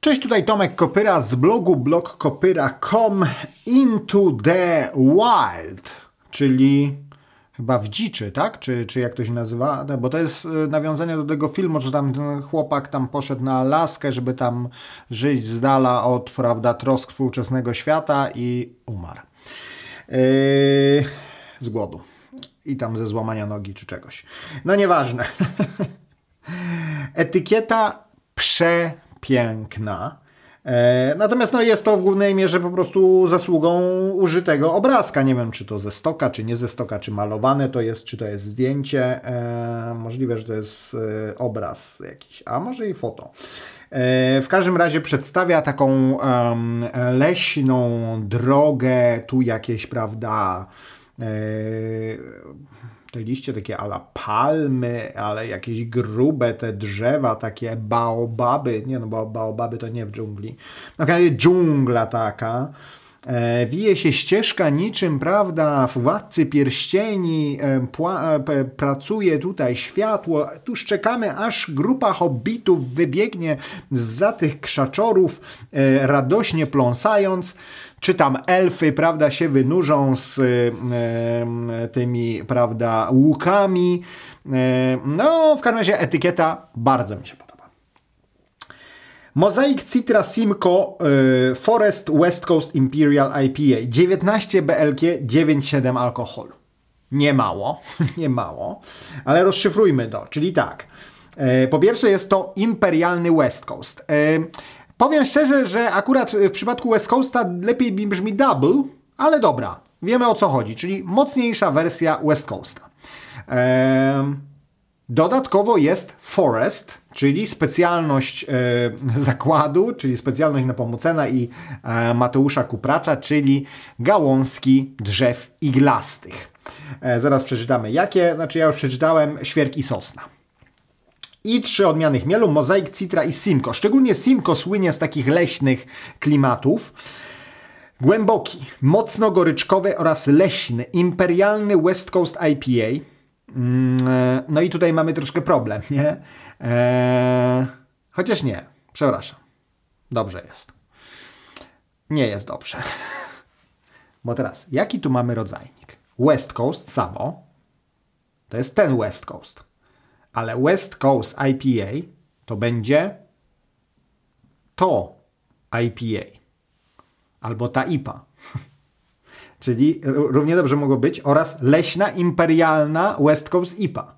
Cześć, tutaj Tomek Kopyra z blogu blogkopyra.com Into the Wild, czyli chyba w dziczy, tak? Czy, czy jak to się nazywa? No, bo to jest y, nawiązanie do tego filmu, że tam ten chłopak tam poszedł na Alaskę, żeby tam żyć z dala od, prawda, trosk współczesnego świata i umarł. Y, z głodu. I tam ze złamania nogi czy czegoś. No nieważne. Etykieta prze piękna. E, natomiast no, jest to w głównej mierze po prostu zasługą użytego obrazka. Nie wiem, czy to ze stoka, czy nie ze stoka, czy malowane to jest, czy to jest zdjęcie. E, możliwe, że to jest e, obraz jakiś, a może i foto. w każdym razie przedstawia taką leśną drogę, tu jakieś, prawda, te liście takie ala palmy, ale jakieś grube te drzewa, takie baobaby, nie no baobaby to nie w dżungli, no okay, dżungla taka, E, wije się ścieżka niczym, prawda, w Władcy Pierścieni, e, e, pracuje tutaj światło. Tuż czekamy, aż grupa hobbitów wybiegnie za tych krzaczorów, radośnie pląsając. Czy tam elfy, prawda, się wynurzą z tymi, prawda, łukami. No, w każdym razie etykieta bardzo mi się podoba. Mosaic Citra Simco y, Forest West Coast Imperial IPA 19 BLK 9,7 alkoholu. Nie mało, nie mało, ale rozszyfrujmy to, czyli tak. Y, po pierwsze jest to imperialny West Coast. Y, powiem szczerze, że akurat w przypadku West Coasta lepiej brzmi double, ale dobra, wiemy o co chodzi, czyli mocniejsza wersja West Coasta. Eee, Dodatkowo jest Forest, czyli specjalność e, zakładu, czyli specjalność Nepomucena i e, Mateusza Kupracza, czyli gałązki drzew iglastych. E, zaraz przeczytamy jakie, znaczy ja już przeczytałem świerk i sosna. I trzy odmiany chmielu, mozaik, citra i simko. Szczególnie simko słynie z takich leśnych klimatów. Głęboki, mocno goryczkowy oraz leśny, imperialny West Coast IPA – Mm, e, no i tutaj mamy troszkę problem, nie? Eee, chociaż nie, przepraszam. Dobrze jest. Nie jest dobrze. Bo teraz, jaki tu mamy rodzajnik? West Coast samo. To jest ten West Coast. Ale West Coast IPA to będzie to IPA. Albo ta IPA czyli równie dobrze mogło być, oraz leśna imperialna West Coast IPA.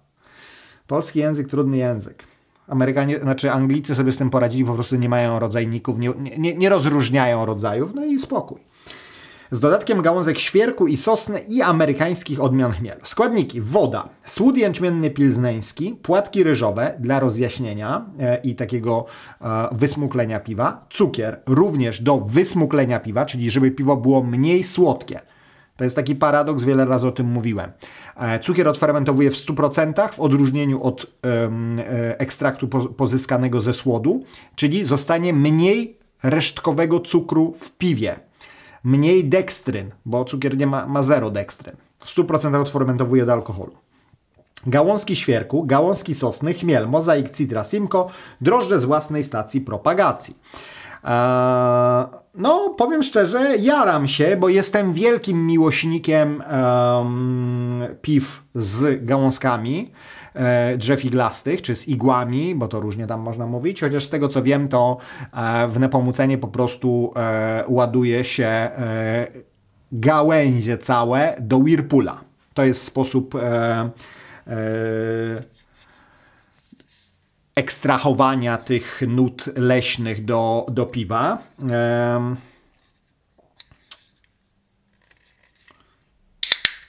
Polski język, trudny język. Amerykanie, znaczy Anglicy sobie z tym poradzili, po prostu nie mają rodzajników, nie, nie, nie rozróżniają rodzajów, no i spokój. Z dodatkiem gałązek świerku i sosny i amerykańskich odmian chmielu. Składniki: woda, słód jęczmienny pilzneński, płatki ryżowe dla rozjaśnienia e, i takiego e, wysmuklenia piwa, cukier również do wysmuklenia piwa, czyli żeby piwo było mniej słodkie to jest taki paradoks, wiele razy o tym mówiłem. E, cukier odfermentowuje w 100% w odróżnieniu od e, ekstraktu pozyskanego ze słodu, czyli zostanie mniej resztkowego cukru w piwie, mniej dekstryn, bo cukier nie ma, ma zero dekstryn. W 100% odfermentowuje do alkoholu. Gałązki świerku, gałązki sosny, chmiel, mozaik, citra, simko, drożdże z własnej stacji propagacji. E, no, powiem szczerze, jaram się, bo jestem wielkim miłośnikiem um, piw z gałązkami e, drzew iglastych, czy z igłami, bo to różnie tam można mówić, chociaż z tego co wiem, to e, w Nepomucenie po prostu ładuje się gałęzie całe do Whirlpoola. To jest sposób ekstrahowania tych nut leśnych do, do piwa.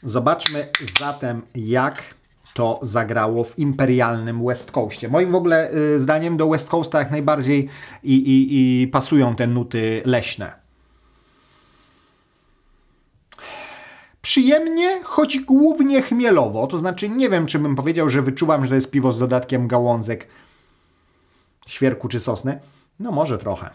Zobaczmy zatem, jak to zagrało w imperialnym West Coastie. Moim w ogóle y, zdaniem do West Coasta jak najbardziej i, i, i pasują te nuty leśne. przyjemnie, choć głównie chmielowo. To znaczy, nie wiem, czy bym powiedział, że wyczuwam, że to jest piwo z dodatkiem gałązek świerku czy sosny? No może trochę.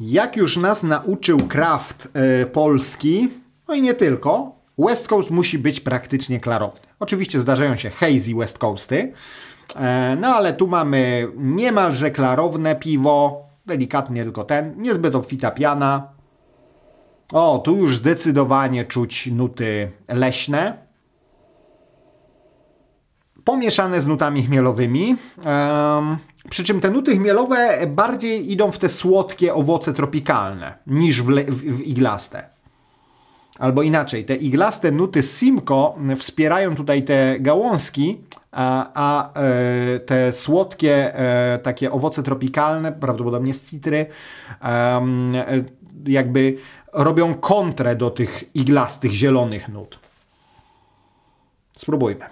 Jak już nas nauczył Kraft e, polski, no i nie tylko, West Coast musi być praktycznie klarowny. Oczywiście zdarzają się hazy West Coasty, e, no ale tu mamy niemalże klarowne piwo, delikatnie tylko ten, niezbyt obfita piana. O, tu już zdecydowanie czuć nuty leśne pomieszane z nutami chmielowymi. Um, przy czym te nuty chmielowe bardziej idą w te słodkie owoce tropikalne niż w, le, w, w iglaste. Albo inaczej, te iglaste nuty Simco wspierają tutaj te gałązki, a, a e, te słodkie e, takie owoce tropikalne, prawdopodobnie z citry, e, jakby robią kontrę do tych iglastych, zielonych nut. Spróbujmy.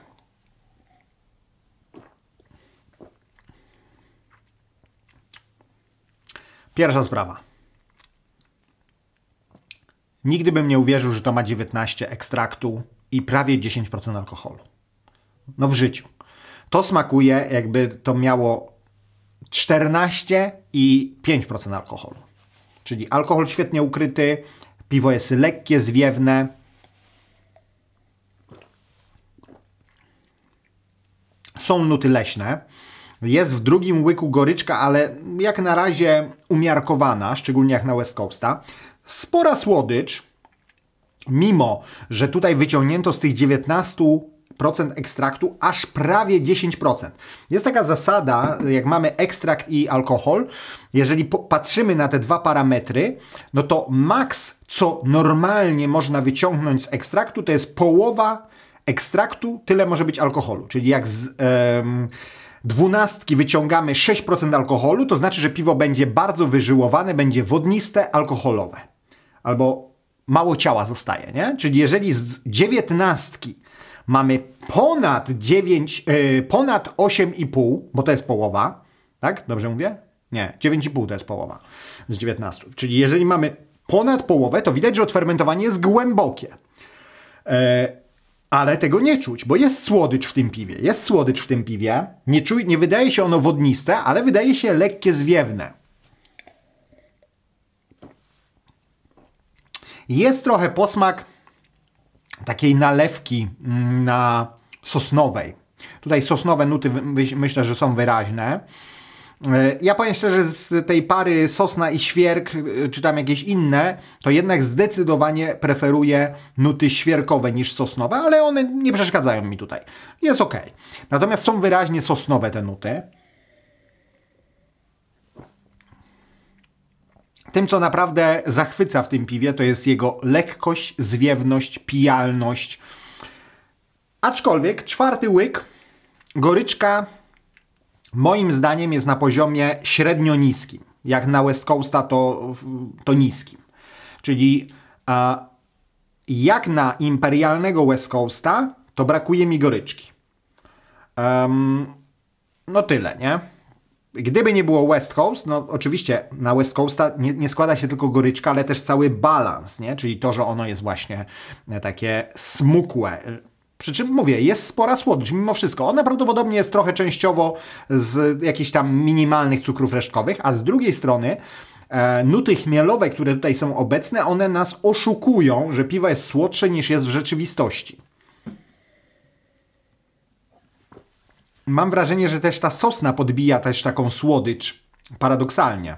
Pierwsza sprawa. Nigdy bym nie uwierzył, że to ma 19 ekstraktu i prawie 10% alkoholu. No w życiu. To smakuje, jakby to miało 14 i 5% alkoholu. Czyli alkohol świetnie ukryty, piwo jest lekkie, zwiewne. Są nuty leśne, jest w drugim łyku goryczka, ale jak na razie umiarkowana, szczególnie jak na West Coasta. Spora słodycz, mimo że tutaj wyciągnięto z tych 19 procent ekstraktu aż prawie 10%. Jest taka zasada, jak mamy ekstrakt i alkohol, jeżeli patrzymy na te dwa parametry, no to maks, co normalnie można wyciągnąć z ekstraktu, to jest połowa ekstraktu, tyle może być alkoholu. Czyli jak z, dwunastki wyciągamy 6% alkoholu, to znaczy, że piwo będzie bardzo wyżyłowane, będzie wodniste, alkoholowe. Albo mało ciała zostaje, nie? Czyli jeżeli z dziewiętnastki mamy ponad 9, yy, e, ponad 8,5, bo to jest połowa, tak? Dobrze mówię? Nie, 9,5 to jest połowa z 19. Czyli jeżeli mamy ponad połowę, to widać, że odfermentowanie jest głębokie. E, ale tego nie czuć, bo jest słodycz w tym piwie. Jest słodycz w tym piwie. Nie, czuj, nie wydaje się ono wodniste, ale wydaje się lekkie zwiewne. Jest trochę posmak takiej nalewki mm, na sosnowej. Tutaj sosnowe nuty myślę, że są wyraźne. E, ja powiem szczerze, z tej pary Sosna i Świerk, e, czy tam jakieś inne, to jednak zdecydowanie preferuję nuty świerkowe niż sosnowe, ale one nie przeszkadzają mi tutaj. Jest ok. Natomiast są wyraźnie sosnowe te nuty. Tym, co naprawdę zachwyca w tym piwie, to jest jego lekkość, zwiewność, pijalność. Aczkolwiek czwarty łyk, goryczka moim zdaniem jest na poziomie średnio niskim. Jak na West Coasta to, to niskim. Czyli a, jak na imperialnego West Coasta to brakuje mi goryczki. Um, no tyle, nie? Gdyby nie było West Coast, no oczywiście na West Coasta nie, nie, składa się tylko goryczka, ale też cały balans, nie? czyli to, że ono jest właśnie takie smukłe, przy czym mówię, jest spora słodycz mimo wszystko. Ona prawdopodobnie jest trochę częściowo z jakichś tam minimalnych cukrów resztkowych, a z drugiej strony e, nuty chmielowe, które tutaj są obecne, one nas oszukują, że piwo jest słodsze niż jest w rzeczywistości. Mam wrażenie, że też ta sosna podbija też taką słodycz, paradoksalnie.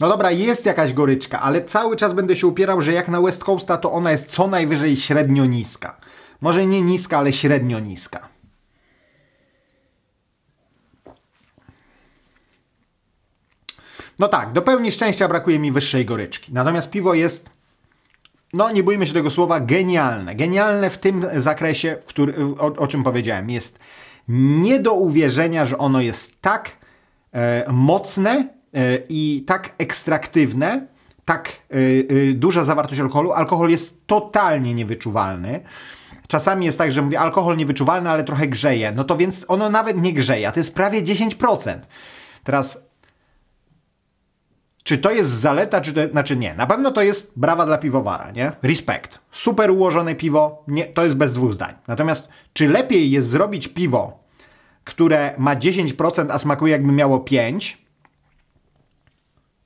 No dobra, jest jakaś goryczka, ale cały czas będę się upierał, że jak na West Coasta to ona jest co najwyżej średnio niska. Może nie niska, ale średnio niska. No tak, do pełni szczęścia brakuje mi wyższej goryczki. Natomiast piwo jest, no nie bójmy się tego słowa, genialne. Genialne w tym zakresie, w który, o, o, czym powiedziałem. Jest nie do uwierzenia, że ono jest tak e, mocne e, i tak ekstraktywne, tak e, e, duża zawartość alkoholu. Alkohol jest totalnie niewyczuwalny czasami jest tak, że mówię alkohol niewyczuwalny, ale trochę grzeje. No to więc ono nawet nie grzeje, a to jest prawie 10%. Teraz czy to jest zaleta, czy to, znaczy nie. Na pewno to jest brawa dla piwowara, nie? Respekt. Super ułożone piwo, nie, to jest bez dwóch zdań. Natomiast czy lepiej jest zrobić piwo, które ma 10%, a smakuje jakby miało 5%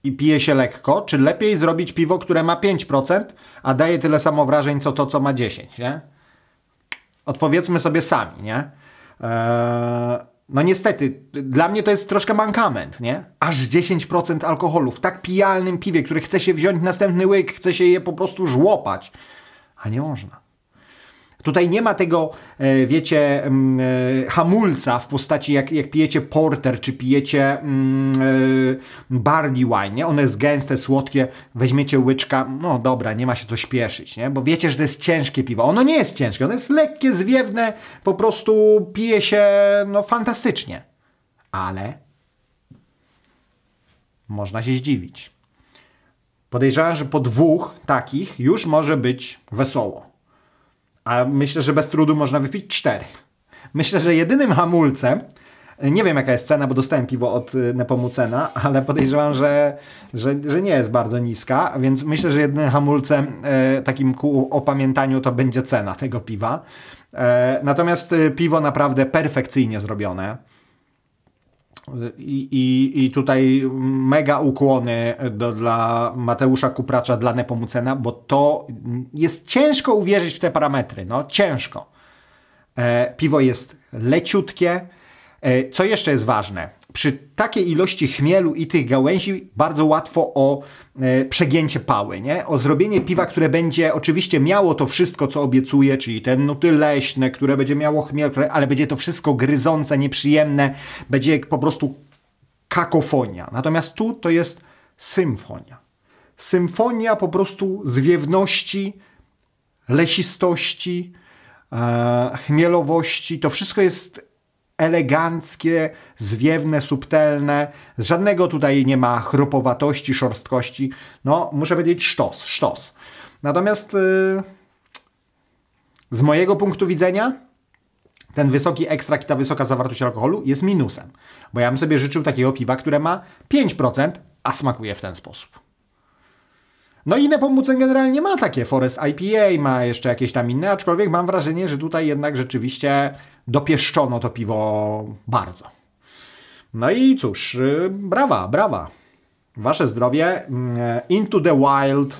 i pije się lekko, czy lepiej zrobić piwo, które ma 5%, a daje tyle samo wrażeń, co to, co ma 10%, nie? Odpowiedzmy sobie sami, nie? Eee, no niestety, dla mnie to jest troszkę mankament, nie? Aż 10% alkoholu w tak pijalnym piwie, które chce się wziąć następny łyk, chce się je po prostu żłopać, a nie można. Tutaj nie ma tego, e, wiecie, mm, e, hamulca w postaci jak, jak pijecie porter, czy pijecie yy, barley wine, nie? One jest gęste, słodkie, weźmiecie łyczka, no dobra, nie ma się to śpieszyć, nie? Bo wiecie, że to jest ciężkie piwo. Ono nie jest ciężkie, ono jest lekkie, zwiewne, po prostu pije się, no, fantastycznie. Ale można się zdziwić. Podejrzewam, że po dwóch takich już może być wesoło a myślę, że bez trudu można wypić cztery. Myślę, że jedynym hamulcem, nie wiem jaka jest cena, bo dostałem piwo od y, Nepomucena, ale podejrzewam, że, że, że nie jest bardzo niska, więc myślę, że jedynym hamulcem y, takim ku opamiętaniu to będzie cena tego piwa. E, natomiast y, piwo naprawdę perfekcyjnie zrobione. I, i, I tutaj mega ukłony do, dla Mateusza Kupracza, dla Nepomucena, bo to jest ciężko uwierzyć w te parametry. No, ciężko. E, piwo jest leciutkie. E, co jeszcze jest ważne? przy takiej ilości chmielu i tych gałęzi bardzo łatwo o e, przegięcie pały, nie? O zrobienie piwa, które będzie oczywiście miało to wszystko, co obiecuje, czyli te nuty leśne, które będzie miało chmiel, ale będzie to wszystko gryzące, nieprzyjemne, będzie po prostu kakofonia. Natomiast tu to jest symfonia. Symfonia po prostu zwiewności, lesistości, e, chmielowości. To wszystko jest eleganckie, zwiewne, subtelne. Z żadnego tutaj nie ma chropowatości, szorstkości. No, muszę powiedzieć sztos, sztos. Natomiast yy, z mojego punktu widzenia ten wysoki ekstrakt i ta wysoka zawartość alkoholu jest minusem. Bo ja bym sobie życzył takiego piwa, które ma 5%, a smakuje w ten sposób. No i Nepomucen generalnie ma takie Forest IPA, ma jeszcze jakieś tam inne, aczkolwiek mam wrażenie, że tutaj jednak rzeczywiście dopieszczono to piwo bardzo. No i cóż, y, brawa, brawa. Wasze zdrowie. Mm, Into the Wild.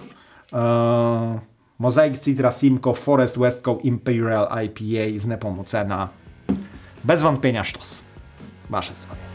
E, Mosaic Citra Simcoe Forest West Coast Imperial IPA z Nepomucena. Bez wątpienia sztos. Wasze zdrowie.